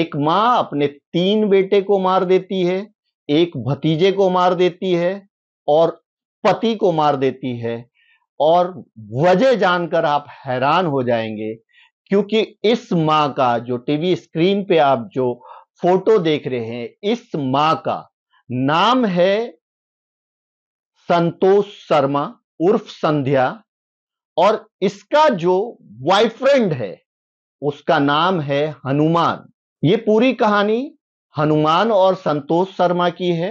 एक माँ अपने तीन बेटे को मार देती है एक भतीजे को मार देती है और पति को मार देती है और वजह जानकर आप हैरान हो जाएंगे क्योंकि इस माँ का जो टीवी स्क्रीन पे आप जो फोटो देख रहे हैं इस माँ का नाम है संतोष शर्मा उर्फ संध्या और इसका जो बॉयफ्रेंड है उसका नाम है हनुमान ये पूरी कहानी हनुमान और संतोष शर्मा की है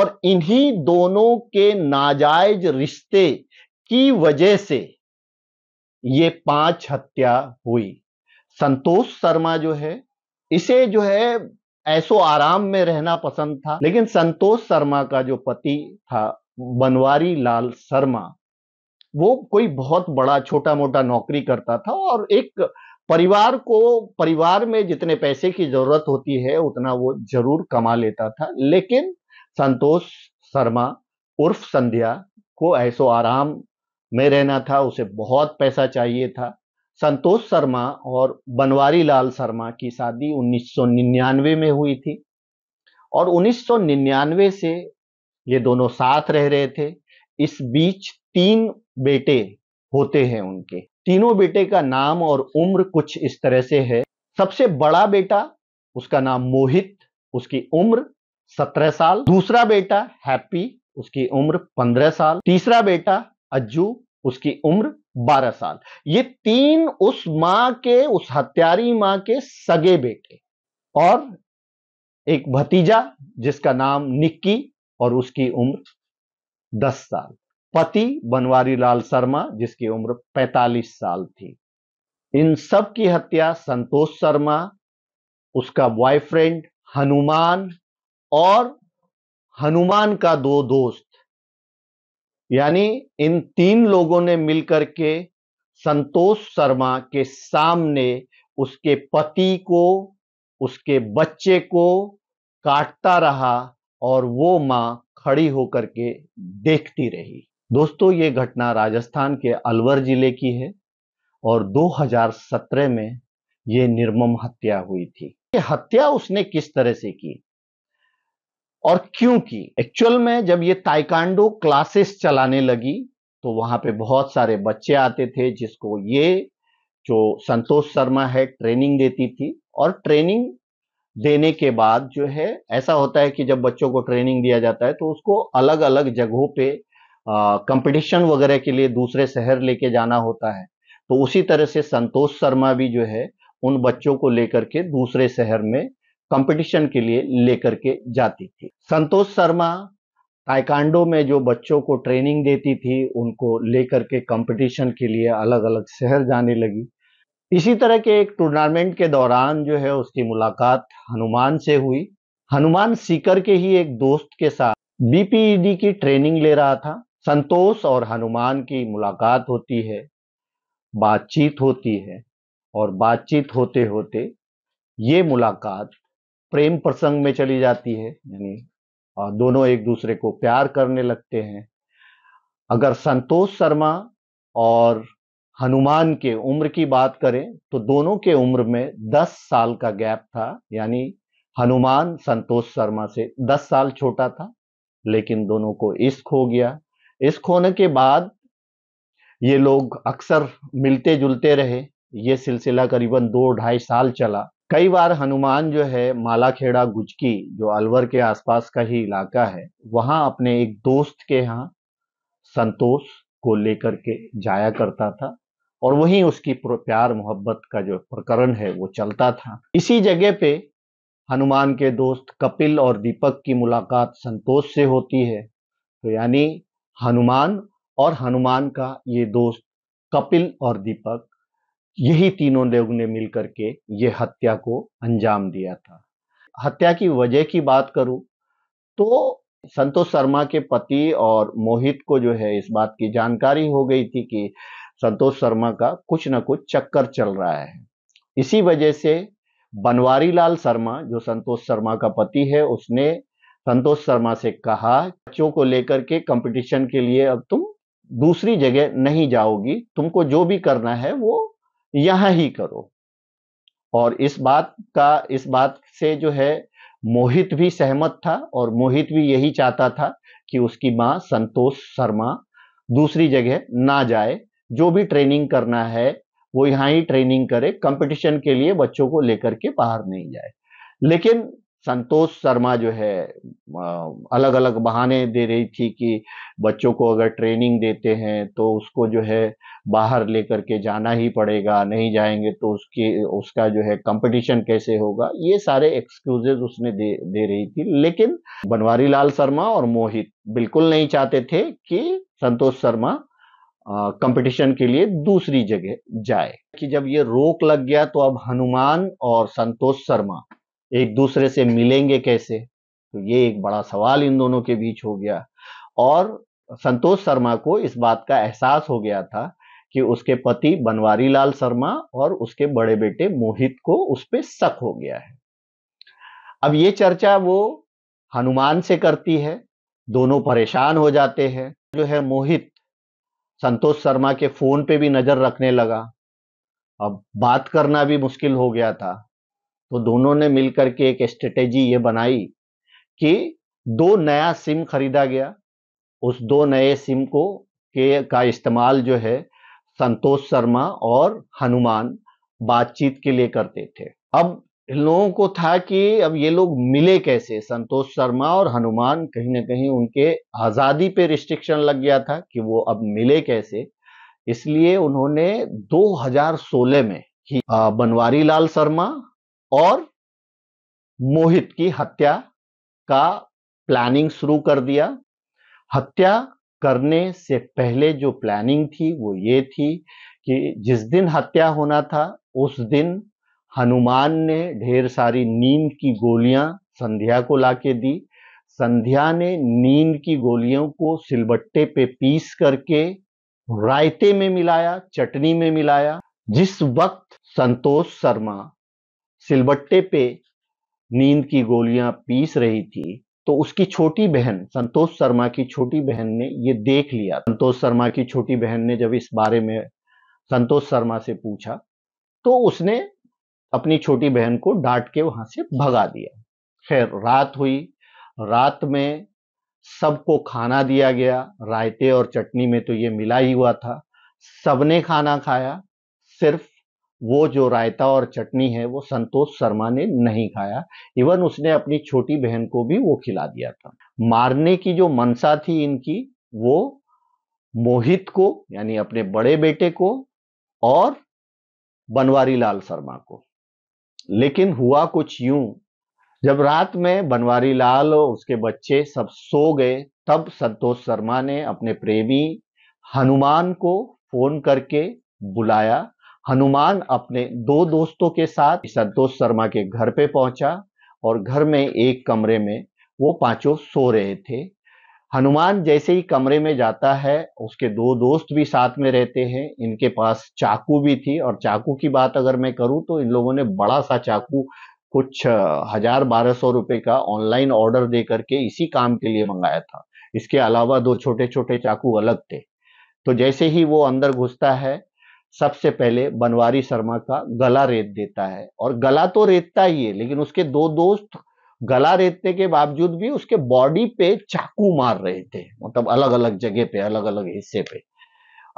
और इन्हीं दोनों के नाजायज रिश्ते की वजह से ये पांच हत्या हुई संतोष शर्मा जो है इसे जो है ऐसो आराम में रहना पसंद था लेकिन संतोष शर्मा का जो पति था बनवारी लाल शर्मा वो कोई बहुत बड़ा छोटा मोटा नौकरी करता था और एक परिवार को परिवार में जितने पैसे की जरूरत होती है उतना वो जरूर कमा लेता था लेकिन संतोष शर्मा उर्फ संध्या को ऐसो आराम में रहना था उसे बहुत पैसा चाहिए था संतोष शर्मा और बनवारी लाल शर्मा की शादी 1999 में हुई थी और 1999 से ये दोनों साथ रह रहे थे इस बीच तीन बेटे होते हैं उनके तीनों बेटे का नाम और उम्र कुछ इस तरह से है सबसे बड़ा बेटा उसका नाम मोहित उसकी उम्र सत्रह साल दूसरा बेटा हैप्पी उसकी उम्र पंद्रह साल तीसरा बेटा अज्जू उसकी उम्र बारह साल ये तीन उस मां के उस हत्यारी माँ के सगे बेटे और एक भतीजा जिसका नाम निक्की और उसकी उम्र दस साल पति बनवारी लाल शर्मा जिसकी उम्र 45 साल थी इन सब की हत्या संतोष शर्मा उसका बॉयफ्रेंड हनुमान और हनुमान का दो दोस्त यानी इन तीन लोगों ने मिलकर के संतोष शर्मा के सामने उसके पति को उसके बच्चे को काटता रहा और वो मां खड़ी होकर के देखती रही दोस्तों ये घटना राजस्थान के अलवर जिले की है और 2017 में ये निर्मम हत्या हुई थी ये हत्या उसने किस तरह से की और क्यों की एक्चुअल में जब ये ताइकांडो क्लासेस चलाने लगी तो वहां पे बहुत सारे बच्चे आते थे जिसको ये जो संतोष शर्मा है ट्रेनिंग देती थी और ट्रेनिंग देने के बाद जो है ऐसा होता है कि जब बच्चों को ट्रेनिंग दिया जाता है तो उसको अलग अलग जगहों पे कंपटीशन वगैरह के लिए दूसरे शहर लेके जाना होता है तो उसी तरह से संतोष शर्मा भी जो है उन बच्चों को लेकर के दूसरे शहर में कंपटीशन के लिए लेकर के जाती थी संतोष शर्मा ताइकांडो में जो बच्चों को ट्रेनिंग देती थी उनको लेकर के कंपटीशन के लिए अलग अलग शहर जाने लगी इसी तरह के एक टूर्नामेंट के दौरान जो है उसकी मुलाकात हनुमान से हुई हनुमान सीकर के ही एक दोस्त के साथ बीपीईडी e की ट्रेनिंग ले रहा था संतोष और हनुमान की मुलाकात होती है बातचीत होती है और बातचीत होते होते ये मुलाकात प्रेम प्रसंग में चली जाती है यानी दोनों एक दूसरे को प्यार करने लगते हैं अगर संतोष शर्मा और हनुमान के उम्र की बात करें तो दोनों के उम्र में 10 साल का गैप था यानी हनुमान संतोष शर्मा से 10 साल छोटा था लेकिन दोनों को इश्क हो गया इस खोने के बाद ये लोग अक्सर मिलते जुलते रहे ये सिलसिला करीबन दो ढाई साल चला कई बार हनुमान जो है मालाखेड़ा गुजकी जो अलवर के आसपास का ही इलाका है वहां अपने एक दोस्त के यहाँ संतोष को लेकर के जाया करता था और वहीं उसकी प्यार मोहब्बत का जो प्रकरण है वो चलता था इसी जगह पे हनुमान के दोस्त कपिल और दीपक की मुलाकात संतोष से होती है तो यानी हनुमान और हनुमान का ये दोस्त कपिल और दीपक यही तीनों लोग ने मिलकर के ये हत्या को अंजाम दिया था हत्या की वजह की बात करूं तो संतोष शर्मा के पति और मोहित को जो है इस बात की जानकारी हो गई थी कि संतोष शर्मा का कुछ ना कुछ चक्कर चल रहा है इसी वजह से बनवारी लाल शर्मा जो संतोष शर्मा का पति है उसने संतोष शर्मा से कहा बच्चों को लेकर के कंपटीशन के लिए अब तुम दूसरी जगह नहीं जाओगी तुमको जो भी करना है वो यहाँ ही करो और इस बात का इस बात से जो है मोहित भी सहमत था और मोहित भी यही चाहता था कि उसकी माँ संतोष शर्मा दूसरी जगह ना जाए जो भी ट्रेनिंग करना है वो यहाँ ही ट्रेनिंग करे कंपटीशन के लिए बच्चों को लेकर के बाहर नहीं जाए लेकिन संतोष शर्मा जो है अलग अलग बहाने दे रही थी कि बच्चों को अगर ट्रेनिंग देते हैं तो उसको जो है बाहर लेकर के जाना ही पड़ेगा नहीं जाएंगे तो उसकी उसका जो है कंपटीशन कैसे होगा ये सारे एक्सक्यूजेज उसने दे दे रही थी लेकिन बनवारी लाल शर्मा और मोहित बिल्कुल नहीं चाहते थे कि संतोष शर्मा कंपटीशन के लिए दूसरी जगह जाए कि जब ये रोक लग गया तो अब हनुमान और संतोष शर्मा एक दूसरे से मिलेंगे कैसे तो ये एक बड़ा सवाल इन दोनों के बीच हो गया और संतोष शर्मा को इस बात का एहसास हो गया था कि उसके पति बनवारी लाल शर्मा और उसके बड़े बेटे मोहित को उस पर शक हो गया है अब ये चर्चा वो हनुमान से करती है दोनों परेशान हो जाते हैं जो है मोहित संतोष शर्मा के फोन पे भी नजर रखने लगा अब बात करना भी मुश्किल हो गया था तो दोनों ने मिलकर के एक स्ट्रेटेजी ये बनाई कि दो नया सिम खरीदा गया उस दो नए सिम को के का इस्तेमाल जो है संतोष शर्मा और हनुमान बातचीत के लिए करते थे अब इन लोगों को था कि अब ये लोग मिले कैसे संतोष शर्मा और हनुमान कहीं ना कहीं उनके आज़ादी पे रिस्ट्रिक्शन लग गया था कि वो अब मिले कैसे इसलिए उन्होंने 2016 में ही बनवारी लाल शर्मा और मोहित की हत्या का प्लानिंग शुरू कर दिया हत्या करने से पहले जो प्लानिंग थी वो ये थी कि जिस दिन हत्या होना था उस दिन हनुमान ने ढेर सारी नींद की गोलियां संध्या को लाके दी संध्या ने नींद की गोलियों को सिलबट्टे पे पीस करके रायते में मिलाया चटनी में मिलाया जिस वक्त संतोष शर्मा सिलबट्टे पे नींद की गोलियां पीस रही थी तो उसकी छोटी बहन संतोष शर्मा की छोटी बहन ने ये देख लिया संतोष शर्मा की छोटी बहन ने जब इस बारे में संतोष शर्मा से पूछा तो उसने अपनी छोटी बहन को डांट के वहां से भगा दिया खैर रात हुई रात में सबको खाना दिया गया रायते और चटनी में तो ये मिला ही हुआ था सबने खाना खाया सिर्फ वो जो रायता और चटनी है वो संतोष शर्मा ने नहीं खाया इवन उसने अपनी छोटी बहन को भी वो खिला दिया था मारने की जो मनसा थी इनकी वो मोहित को यानी अपने बड़े बेटे को और बनवारी लाल शर्मा को लेकिन हुआ कुछ यूं जब रात में बनवारी लाल और उसके बच्चे सब सो गए तब संतोष शर्मा ने अपने प्रेमी हनुमान को फोन करके बुलाया हनुमान अपने दो दोस्तों के साथ संतोष शर्मा के घर पे पहुंचा और घर में एक कमरे में वो पांचों सो रहे थे हनुमान जैसे ही कमरे में जाता है उसके दो दोस्त भी साथ में रहते हैं इनके पास चाकू भी थी और चाकू की बात अगर मैं करूं तो इन लोगों ने बड़ा सा चाकू कुछ हजार बारह सौ रुपए का ऑनलाइन ऑर्डर दे करके इसी काम के लिए मंगाया था इसके अलावा दो छोटे छोटे चाकू अलग थे तो जैसे ही वो अंदर घुसता है सबसे पहले बनवारी शर्मा का गला रेत देता है और गला तो रेतता ही है लेकिन उसके दो दोस्त गला रेतने के बावजूद भी उसके बॉडी पे चाकू मार रहे थे मतलब अलग अलग जगह पे अलग अलग हिस्से पे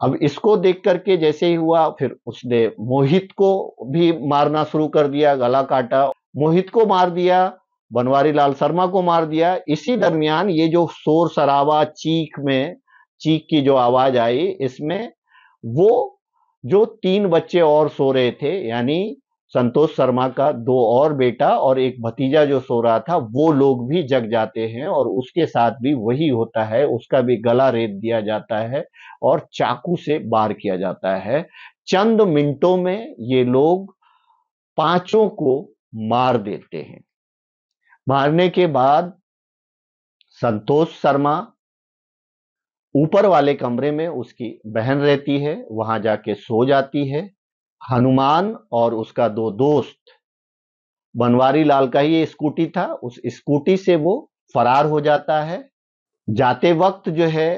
अब इसको देख करके जैसे ही हुआ फिर उसने मोहित को भी मारना शुरू कर दिया गला काटा मोहित को मार दिया बनवारी लाल शर्मा को मार दिया इसी दरमियान ये जो शोर शराबा चीख में चीख की जो आवाज आई इसमें वो जो तीन बच्चे और सो रहे थे यानी संतोष शर्मा का दो और बेटा और एक भतीजा जो सो रहा था वो लोग भी जग जाते हैं और उसके साथ भी वही होता है उसका भी गला रेत दिया जाता है और चाकू से बार किया जाता है चंद मिनटों में ये लोग पांचों को मार देते हैं मारने के बाद संतोष शर्मा ऊपर वाले कमरे में उसकी बहन रहती है वहां जाके सो जाती है हनुमान और उसका दो दोस्त बनवारी लाल का ही स्कूटी था उस स्कूटी से वो फरार हो जाता है जाते वक्त जो है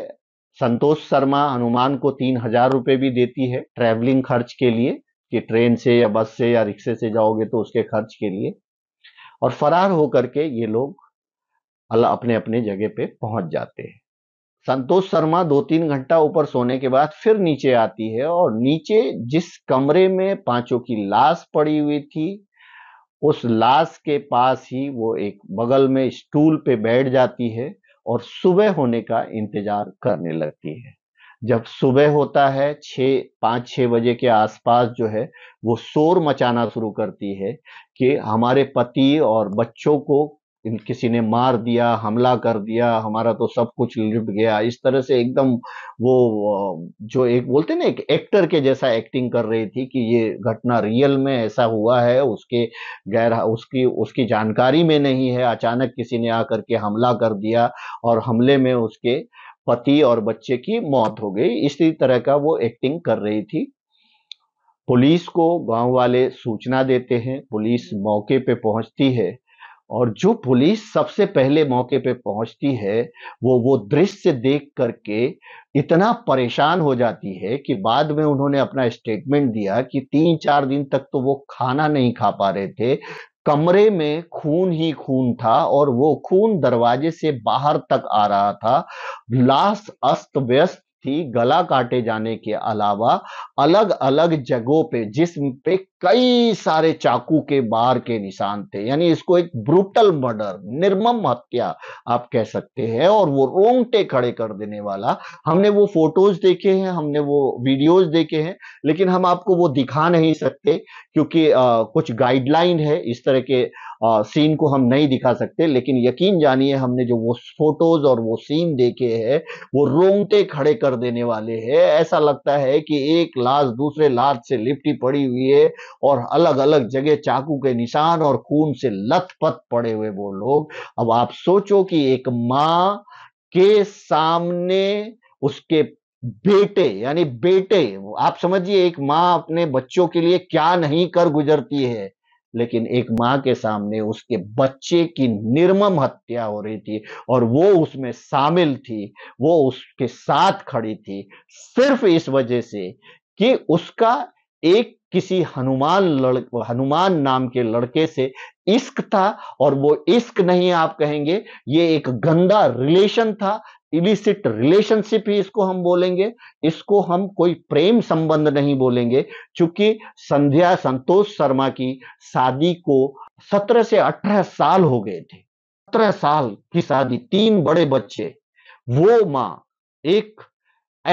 संतोष शर्मा हनुमान को तीन हजार रुपये भी देती है ट्रैवलिंग खर्च के लिए कि ट्रेन से या बस से या रिक्शे से जाओगे तो उसके खर्च के लिए और फरार होकर के ये लोग अल अपने अपने जगह पे पहुंच जाते हैं संतोष शर्मा दो तीन घंटा ऊपर सोने के बाद फिर नीचे आती है और नीचे जिस कमरे में पांचों की लाश पड़ी हुई थी उस लाश के पास ही वो एक बगल में स्टूल पे बैठ जाती है और सुबह होने का इंतजार करने लगती है जब सुबह होता है छः पाँच छः बजे के आसपास जो है वो शोर मचाना शुरू करती है कि हमारे पति और बच्चों को किसी ने मार दिया हमला कर दिया हमारा तो सब कुछ लिप गया इस तरह से एकदम वो जो एक बोलते ना एक एक्टर के जैसा एक्टिंग कर रही थी कि ये घटना रियल में ऐसा हुआ है उसके गैर उसकी उसकी जानकारी में नहीं है अचानक किसी ने आकर के हमला कर दिया और हमले में उसके पति और बच्चे की मौत हो गई इसी तरह का वो एक्टिंग कर रही थी पुलिस को गांव वाले सूचना देते हैं पुलिस मौके पे पहुंचती है और जो पुलिस सबसे पहले मौके पे पहुंचती है वो वो दृश्य देख करके इतना परेशान हो जाती है कि बाद में उन्होंने अपना स्टेटमेंट दिया कि तीन चार दिन तक तो वो खाना नहीं खा पा रहे थे कमरे में खून ही खून था और वो खून दरवाजे से बाहर तक आ रहा था लाश अस्त व्यस्त थी गला काटे जाने के अलावा अलग अलग जगहों पे जिस्म पे कई सारे चाकू के बार के निशान थे यानी इसको एक ब्रूटल मर्डर निर्मम हत्या आप कह सकते हैं और वो रोंगटे खड़े कर देने वाला हमने वो फोटोज देखे हैं हमने वो वीडियोज देखे हैं लेकिन हम आपको वो दिखा नहीं सकते क्योंकि आ, कुछ गाइडलाइन है इस तरह के सीन को हम नहीं दिखा सकते लेकिन यकीन जानिए हमने जो वो फोटोज और वो सीन देखे हैं वो रोंगटे खड़े कर देने वाले हैं ऐसा लगता है कि एक लाश दूसरे लाश से लिपटी पड़ी हुई है और अलग अलग जगह चाकू के निशान और खून से लथपथ पड़े हुए वो लोग अब आप सोचो कि एक माँ के सामने उसके बेटे यानी बेटे आप समझिए एक माँ अपने बच्चों के लिए क्या नहीं कर गुजरती है लेकिन एक माँ के सामने उसके बच्चे की निर्मम हत्या हो रही थी और वो उसमें शामिल थी वो उसके साथ खड़ी थी सिर्फ इस वजह से कि उसका एक किसी हनुमान लड़ हनुमान नाम के लड़के से इश्क था और वो इश्क नहीं आप कहेंगे ये एक गंदा रिलेशन था इलिसिट रिलेशनशिप ही इसको हम बोलेंगे इसको हम कोई प्रेम संबंध नहीं बोलेंगे क्योंकि संध्या संतोष शर्मा की शादी को 17 से 18 साल हो गए थे 17 साल की शादी तीन बड़े बच्चे वो माँ एक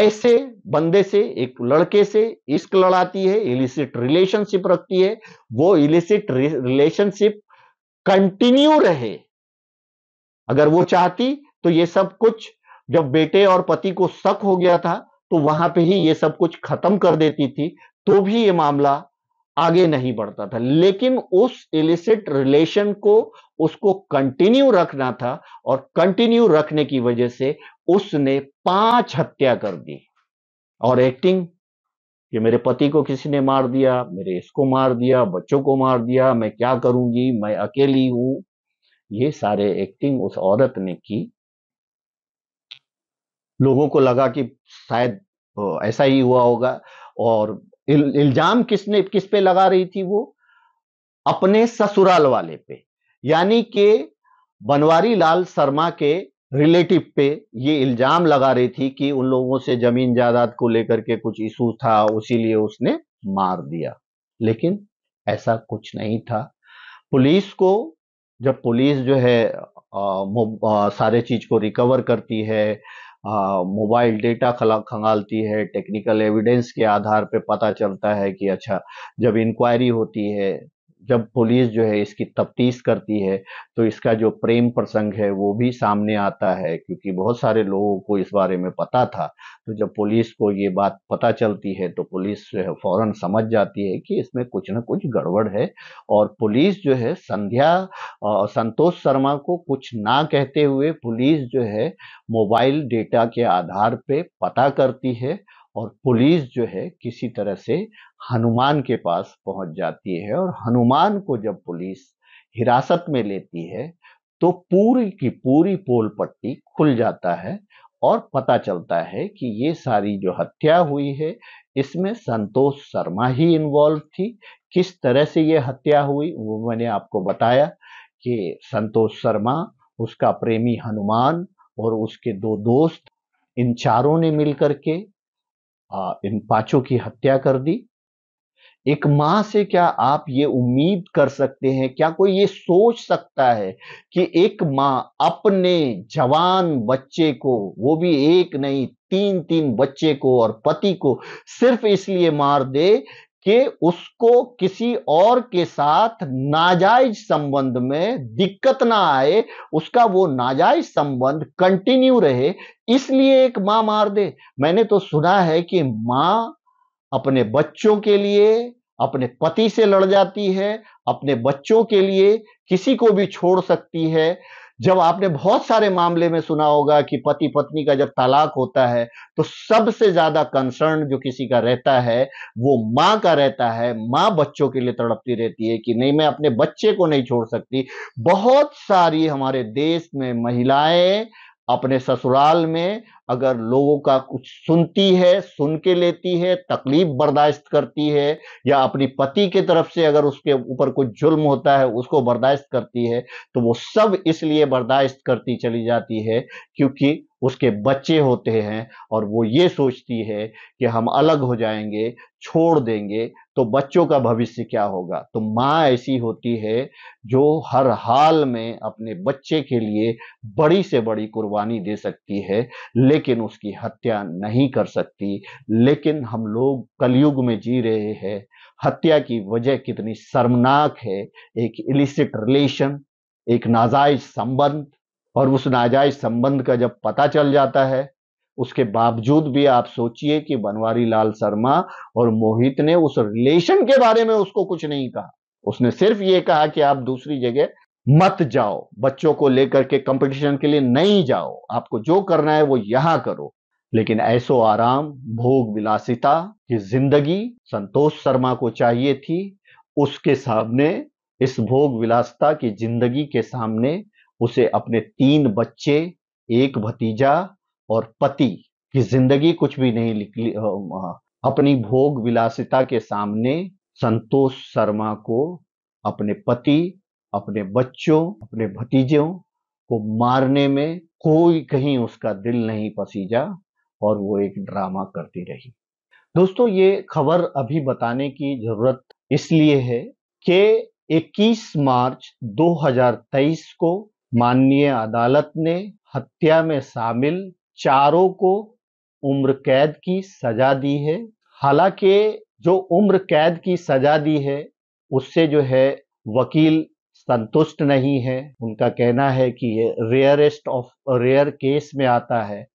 ऐसे बंदे से एक लड़के से इश्क लड़ाती है इलिसिट रिलेशनशिप रखती है वो इलिसिट रिलेशनशिप कंटिन्यू रहे अगर वो चाहती तो ये सब कुछ जब बेटे और पति को शक हो गया था तो वहां पे ही ये सब कुछ खत्म कर देती थी तो भी ये मामला आगे नहीं बढ़ता था लेकिन उस इलिसिट रिलेशन को उसको कंटिन्यू रखना था और कंटिन्यू रखने की वजह से उसने पांच हत्या कर दी और एक्टिंग कि मेरे पति को किसी ने मार दिया मेरे इसको मार दिया बच्चों को मार दिया मैं क्या करूंगी मैं अकेली हूं ये सारे एक्टिंग उस औरत ने की लोगों को लगा कि शायद ऐसा ही हुआ होगा और इल, इल्जाम किसने किस पे लगा रही थी वो अपने ससुराल वाले पे यानी कि बनवारी लाल शर्मा के रिलेटिव पे ये इल्जाम लगा रही थी कि उन लोगों से जमीन जायदाद को लेकर के कुछ इशू था उसीलिए उसने मार दिया लेकिन ऐसा कुछ नहीं था पुलिस को जब पुलिस जो है आ, आ, सारे चीज को रिकवर करती है मोबाइल डेटा खंगालती है टेक्निकल एविडेंस के आधार पे पता चलता है कि अच्छा जब इंक्वायरी होती है जब पुलिस जो है इसकी तफ्तीश करती है तो इसका जो प्रेम प्रसंग है वो भी सामने आता है क्योंकि बहुत सारे लोगों को इस बारे में पता था तो जब पुलिस को ये बात पता चलती है तो पुलिस जो है फौरन समझ जाती है कि इसमें कुछ ना कुछ गड़बड़ है और पुलिस जो है संध्या संतोष शर्मा को कुछ ना कहते हुए पुलिस जो है मोबाइल डेटा के आधार पे पता करती है और पुलिस जो है किसी तरह से हनुमान के पास पहुंच जाती है और हनुमान को जब पुलिस हिरासत में लेती है तो पूरी की पूरी पोल पट्टी खुल जाता है और पता चलता है कि ये सारी जो हत्या हुई है इसमें संतोष शर्मा ही इन्वॉल्व थी किस तरह से ये हत्या हुई वो मैंने आपको बताया कि संतोष शर्मा उसका प्रेमी हनुमान और उसके दो दोस्त इन चारों ने मिलकर के आ, इन पांचों की हत्या कर दी एक मां से क्या आप ये उम्मीद कर सकते हैं क्या कोई ये सोच सकता है कि एक माँ अपने जवान बच्चे को वो भी एक नहीं तीन तीन बच्चे को और पति को सिर्फ इसलिए मार दे कि उसको किसी और के साथ नाजायज संबंध में दिक्कत ना आए उसका वो नाजायज संबंध कंटिन्यू रहे इसलिए एक माँ मार दे मैंने तो सुना है कि माँ अपने बच्चों के लिए अपने पति से लड़ जाती है अपने बच्चों के लिए किसी को भी छोड़ सकती है जब आपने बहुत सारे मामले में सुना होगा कि पति पत्नी का जब तलाक होता है तो सबसे ज्यादा कंसर्न जो किसी का रहता है वो माँ का रहता है माँ बच्चों के लिए तड़पती रहती है कि नहीं मैं अपने बच्चे को नहीं छोड़ सकती बहुत सारी हमारे देश में महिलाएं अपने ससुराल में अगर लोगों का कुछ सुनती है सुन के लेती है तकलीफ बर्दाश्त करती है या अपनी पति के तरफ से अगर उसके ऊपर कुछ जुल्म होता है उसको बर्दाश्त करती है तो वो सब इसलिए बर्दाश्त करती चली जाती है क्योंकि उसके बच्चे होते हैं और वो ये सोचती है कि हम अलग हो जाएंगे छोड़ देंगे तो बच्चों का भविष्य क्या होगा तो माँ ऐसी होती है जो हर हाल में अपने बच्चे के लिए बड़ी से बड़ी कुर्बानी दे सकती है लेकिन उसकी हत्या नहीं कर सकती लेकिन हम लोग कलयुग में जी रहे हैं हत्या की वजह कितनी शर्मनाक है एक इलिसिट रिलेशन एक नाजायज संबंध और उस नाजायज संबंध का जब पता चल जाता है उसके बावजूद भी आप सोचिए कि बनवारी लाल शर्मा और मोहित ने उस रिलेशन के बारे में उसको कुछ नहीं कहा उसने सिर्फ ये कहा कि आप दूसरी जगह मत जाओ बच्चों को लेकर के कंपटीशन के लिए नहीं जाओ आपको जो करना है वो यहां करो लेकिन ऐसो आराम भोग विलासिता की जिंदगी संतोष शर्मा को चाहिए थी उसके सामने इस भोग विलासिता की जिंदगी के सामने उसे अपने तीन बच्चे एक भतीजा और पति की जिंदगी कुछ भी नहीं निकली अपनी भोग विलासिता के सामने संतोष शर्मा को अपने पति अपने बच्चों अपने भतीजों को मारने में कोई कहीं उसका दिल नहीं पसीजा और वो एक ड्रामा करती रही दोस्तों ये खबर अभी बताने की जरूरत इसलिए है कि 21 मार्च 2023 को माननीय अदालत ने हत्या में शामिल चारों को उम्र कैद की सजा दी है हालांकि जो उम्र कैद की सजा दी है उससे जो है वकील संतुष्ट नहीं है उनका कहना है कि ये रेयरेस्ट ऑफ रेयर केस में आता है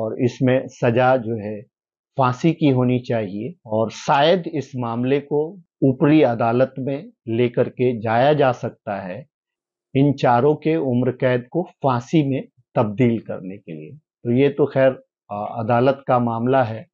और इसमें सजा जो है फांसी की होनी चाहिए और शायद इस मामले को ऊपरी अदालत में लेकर के जाया जा सकता है इन चारों के उम्र कैद को फांसी में तब्दील करने के लिए तो ये तो खैर अदालत का मामला है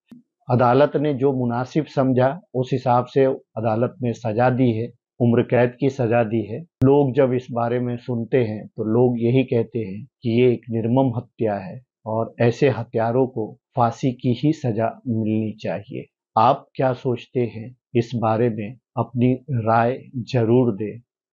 अदालत ने जो मुनासिब समझा उस हिसाब से अदालत ने सजा दी है उम्र कैद की सजा दी है लोग जब इस बारे में सुनते हैं तो लोग यही कहते हैं कि ये एक निर्मम हत्या है और ऐसे हत्यारों को फांसी की ही सजा मिलनी चाहिए आप क्या सोचते हैं इस बारे में अपनी राय जरूर दें